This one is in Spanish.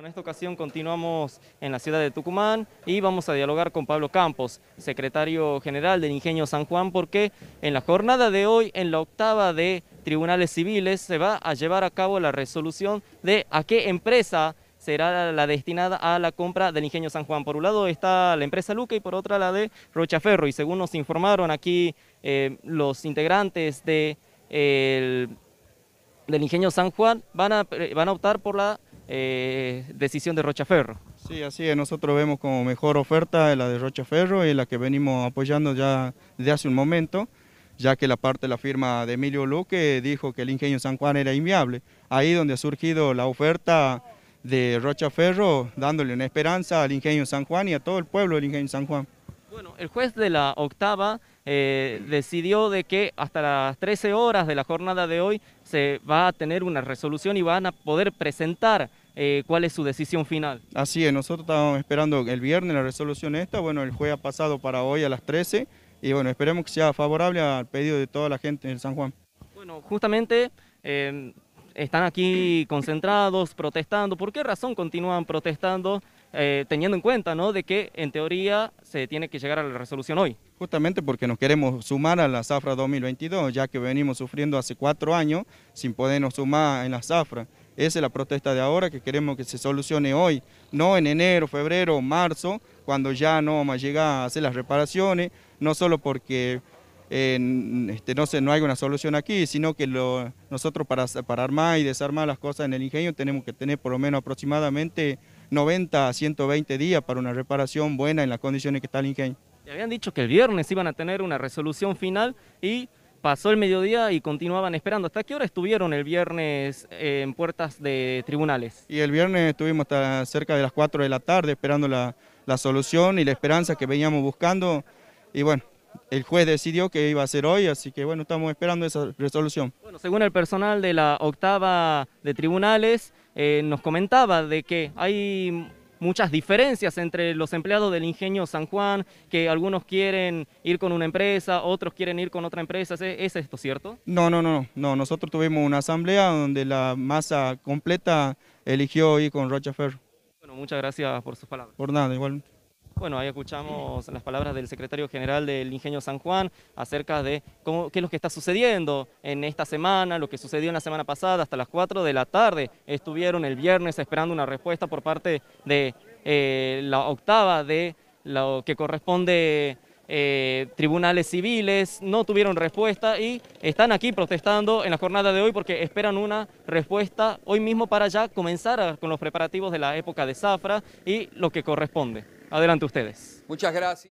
en esta ocasión continuamos en la ciudad de Tucumán y vamos a dialogar con Pablo Campos, secretario general del Ingenio San Juan, porque en la jornada de hoy, en la octava de tribunales civiles, se va a llevar a cabo la resolución de a qué empresa será la destinada a la compra del Ingenio San Juan. Por un lado está la empresa Luca y por otra la de Rochaferro. Y según nos informaron aquí eh, los integrantes de, del Ingenio San Juan, van a, van a optar por la eh, decisión de Rochaferro. Sí, así es, nosotros vemos como mejor oferta la de Rochaferro y la que venimos apoyando ya de hace un momento, ya que la parte de la firma de Emilio Luque dijo que el ingenio San Juan era inviable. Ahí donde ha surgido la oferta de Rochaferro, dándole una esperanza al ingenio San Juan y a todo el pueblo del ingenio San Juan. Bueno, el juez de la octava eh, decidió de que hasta las 13 horas de la jornada de hoy se va a tener una resolución y van a poder presentar eh, cuál es su decisión final. Así es, nosotros estábamos esperando el viernes la resolución esta, bueno, el juez ha pasado para hoy a las 13 y bueno, esperemos que sea favorable al pedido de toda la gente en San Juan. Bueno, justamente... Eh, están aquí concentrados, protestando. ¿Por qué razón continúan protestando, eh, teniendo en cuenta ¿no? de que en teoría se tiene que llegar a la resolución hoy? Justamente porque nos queremos sumar a la zafra 2022, ya que venimos sufriendo hace cuatro años sin podernos sumar en la zafra. Esa es la protesta de ahora que queremos que se solucione hoy, no en enero, febrero, marzo, cuando ya no vamos a llegar a hacer las reparaciones, no solo porque este, no, no hay una solución aquí, sino que lo, nosotros para, parar, armar y desarmar las cosas en el ingenio tenemos que tener por lo menos aproximadamente 90 a 120 días para una reparación buena en las condiciones que está el ingenio. habían dicho que el viernes iban a tener una resolución final y pasó el mediodía y continuaban esperando. ¿Hasta qué hora estuvieron el viernes eh, en puertas de tribunales? Y el viernes estuvimos hasta cerca de las 4 de la tarde esperando la, la solución y la esperanza que veníamos buscando. Y bueno, el juez decidió que iba a ser hoy, así que bueno, estamos esperando esa resolución. Bueno, según el personal de la octava de tribunales, eh, nos comentaba de que hay muchas diferencias entre los empleados del ingenio San Juan, que algunos quieren ir con una empresa, otros quieren ir con otra empresa, ¿es esto cierto? No, no, no, no, nosotros tuvimos una asamblea donde la masa completa eligió ir con Ferro. Bueno, muchas gracias por sus palabras. Por nada, igual. Bueno, ahí escuchamos las palabras del secretario general del Ingenio San Juan acerca de cómo, qué es lo que está sucediendo en esta semana, lo que sucedió en la semana pasada, hasta las 4 de la tarde estuvieron el viernes esperando una respuesta por parte de eh, la octava de lo que corresponde eh, tribunales civiles, no tuvieron respuesta y están aquí protestando en la jornada de hoy porque esperan una respuesta hoy mismo para ya comenzar con los preparativos de la época de zafra y lo que corresponde. Adelante ustedes. Muchas gracias.